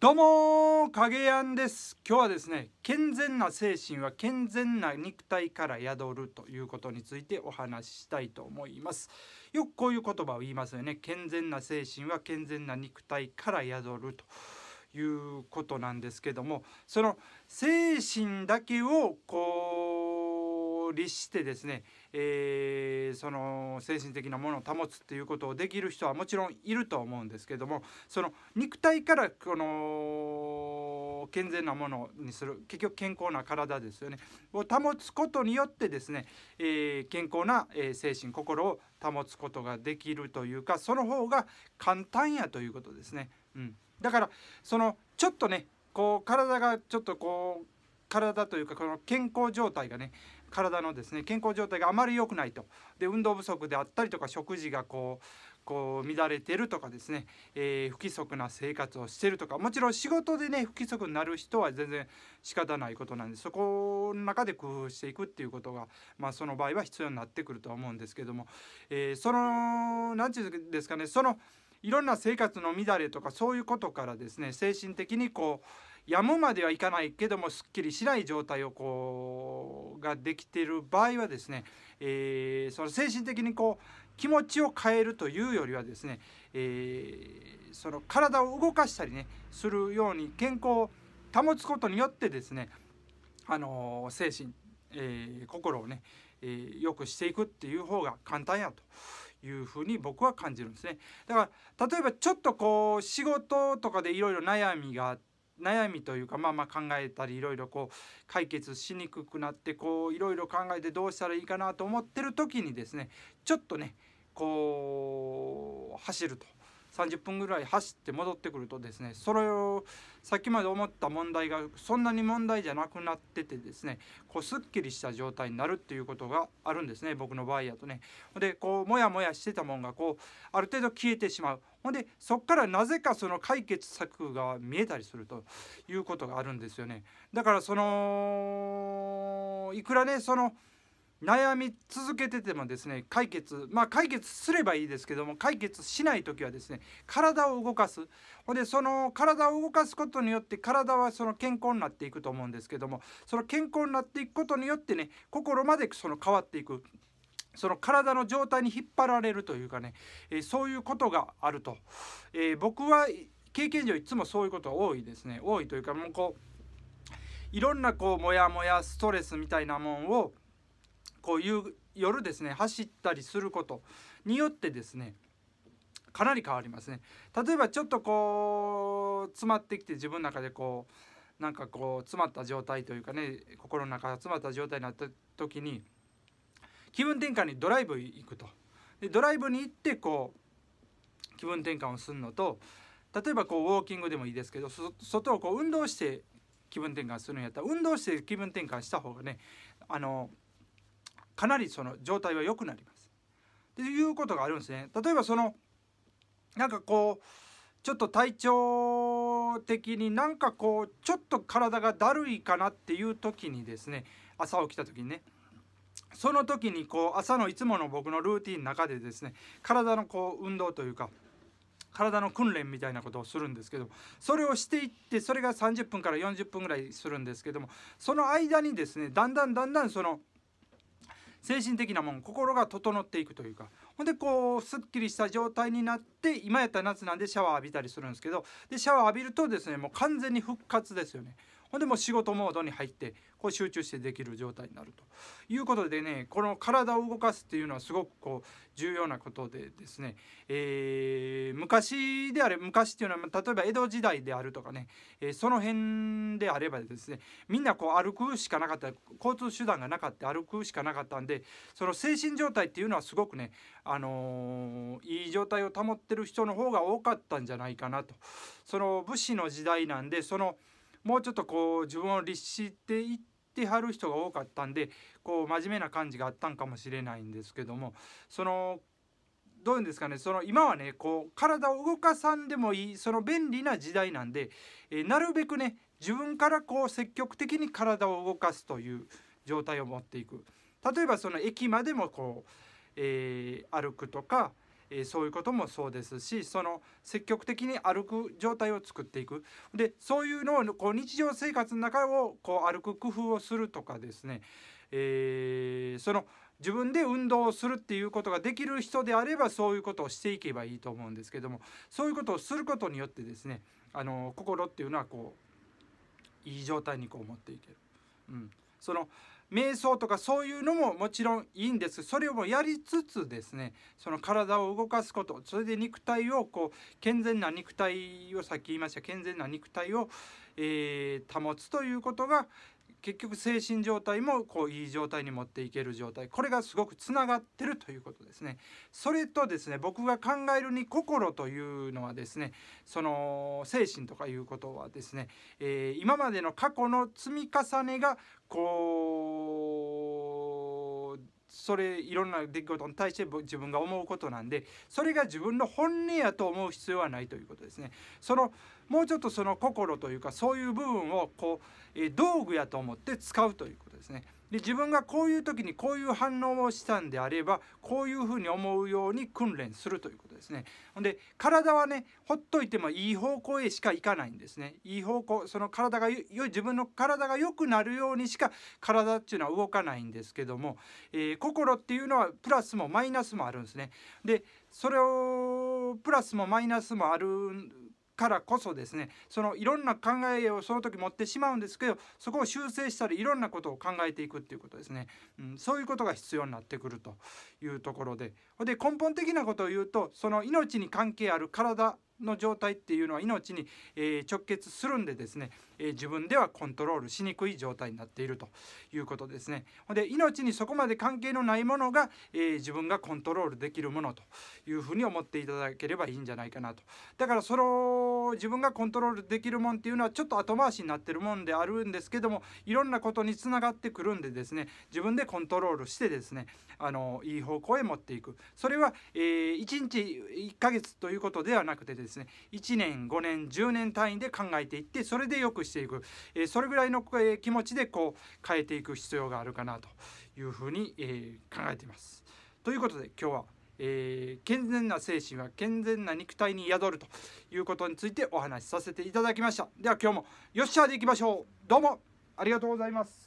どうも影やんです今日はですね健全な精神は健全な肉体から宿るということについてお話ししたいと思いますよくこういう言葉を言いますよね健全な精神は健全な肉体から宿るということなんですけどもその精神だけをこう律してですね、えー、その精神的なものを保つっていうことをできる人はもちろんいると思うんですけどもその肉体からこの健全なものにする結局健康な体ですよねを保つことによってですね、えー、健康な精神心を保つことができるというかその方が簡単やということですね。うん、だからそのちょっとねこう体がちょっとこう体というかこの健康状態がね、体のですね健康状態があまり良くないとで運動不足であったりとか食事がこうこう乱れてるとかですね、えー、不規則な生活をしてるとかもちろん仕事でね不規則になる人は全然仕方ないことなんでそこの中で工夫していくっていうことが、まあ、その場合は必要になってくるとは思うんですけども、えー、その何て言うんですかねそのいろんな生活の乱れとかそういうことからですね精神的にこうやむまではいかないけどもすっきりしない状態をこうができている場合はですね、えー、その精神的にこう気持ちを変えるというよりはですね、えー、その体を動かしたりねするように健康を保つことによってですねあの精神、えー、心をね、えー、よくしていくっていう方が簡単やと。いうふに僕は感じるんですねだから例えばちょっとこう仕事とかでいろいろ悩みがあ悩みというか、まあ、まあ考えたりいろいろこう解決しにくくなってこういろいろ考えてどうしたらいいかなと思ってる時にですねちょっとねこう走ると。30分ぐらい走って戻ってくるとですねそれをさっきまで思った問題がそんなに問題じゃなくなっててですねこうすっきりした状態になるっていうことがあるんですね僕の場合やとね。でこうモヤモヤしてたもんがこうある程度消えてしまうほんでそっからなぜかその解決策が見えたりするということがあるんですよね。だからそのいくらねその悩み続けててもですね解決まあ解決すればいいですけども解決しない時はですね体を動かすほんでその体を動かすことによって体はその健康になっていくと思うんですけどもその健康になっていくことによってね心までその変わっていくその体の状態に引っ張られるというかね、えー、そういうことがあると、えー、僕は経験上いつもそういうこと多いですね多いというかもうこういろんなこうモヤモヤストレスみたいなもんをこういう夜ですね走ったりすることによってですねかなり変わりますね例えばちょっとこう詰まってきて自分の中でこうなんかこう詰まった状態というかね心の中が詰まった状態になった時に気分転換にドライブ行くとでドライブに行ってこう気分転換をするのと例えばこうウォーキングでもいいですけど外をこう運動して気分転換するんやったら運動して気分転換した方がねあのかなりその状態は良くなります。ということがあるんですね。例えばそのなんかこうちょっと体調的になんかこうちょっと体がだるいかなっていう時にですね朝起きた時にねその時にこう朝のいつもの僕のルーティンの中でですね体のこう運動というか体の訓練みたいなことをするんですけどそれをしていってそれが30分から40分ぐらいするんですけどもその間にですねだんだんだんだんその精神的なもん心が整っていくというかほんでこうすっきりした状態になって今やったら夏なんでシャワー浴びたりするんですけどでシャワー浴びるとですねもう完全に復活ですよねほんでもう仕事モードに入ってこう集中してできる状態になるということでねこの体を動かすっていうのはすごくこう重要なことでですね、えー、昔であれ昔っていうのは例えば江戸時代であるとかね、えー、その辺であればですねみんなこう歩くしかなかった交通手段がなかった歩くしかなかったんでその精神状態っていうのはすごくね、あのー、いい状態を保ってる人の方が多かったんじゃないかなと。その武士の時代なんでそのもうちょっとこう自分を律していってはる人が多かったんでこう真面目な感じがあったんかもしれないんですけどもそのどういうんですかねその今はねこう体を動かさんでもいいその便利な時代なんで、えなるべくね自分からこう積極的に体を動かすという状態を持っていく例えばその駅までもこう、えー、歩くとかえー、そういうこともそうですしその積極的に歩く状態を作っていくでそういうのをこう日常生活の中をこう歩く工夫をするとかですね、えー、その自分で運動をするっていうことができる人であればそういうことをしていけばいいと思うんですけどもそういうことをすることによってですねあの心っていうのはこういい状態にこう持っていける。うん、その瞑想とかそういうのももちろんいいんですそれをやりつつですねその体を動かすことそれで肉体をこう健全な肉体をさっき言いました健全な肉体を、えー、保つということが、結局精神状態もこういい状態に持っていける状態これがすごくつながってるということですね。それとですね僕が考えるに心というのはですねその精神とかいうことはですね、えー、今までの過去の積み重ねがこうそれいろんな出来事に対して自分が思うことなんでそれが自分の本音やと思う必要はないということですね。そのもうちょっとその心というかそういう部分をこう、え道具やと思って使うということですね。で自分がこういう時にこういう反応をしたんであればこういうふうに思うように訓練するということですね。ほんで体はねほっといてもいい方向へしか行かないんですね。いい方向その体がよ自分の体が良くなるようにしか体っていうのは動かないんですけども、えー、心っていうのはプラスもマイナスもあるんですね。でそれをプラスもマイナスもあるからこそですねそのいろんな考えをその時持ってしまうんですけどそこを修正したりいろんなことを考えていくっていうことですね、うん、そういうことが必要になってくるというところでで根本的なことを言うとその命に関係ある体の状態っていうのは命に、え直結するんでですね、え自分ではコントロールしにくい状態になっているということですね。で命にそこまで関係のないものが、え自分がコントロールできるものというふうに思っていただければいいんじゃないかなと。だからその自分がコントロールできるもんっていうのはちょっと後回しになってるもんであるんですけどもいろんなことにつながってくるんでですね自分でコントロールしてですねあのいい方向へ持っていくそれは、え1日1ヶ月ということではなくてですねですね1年5年10年単位で考えていってそれで良くしていく、えそれぐらいの、え気持ちでこう変えていく必要があるかなというふうに、え考えています。ということで今日はえー、健全な精神は健全な肉体に宿るということについてお話しさせていただきましたでは今日もよっしゃーでいきましょうどうもありがとうございます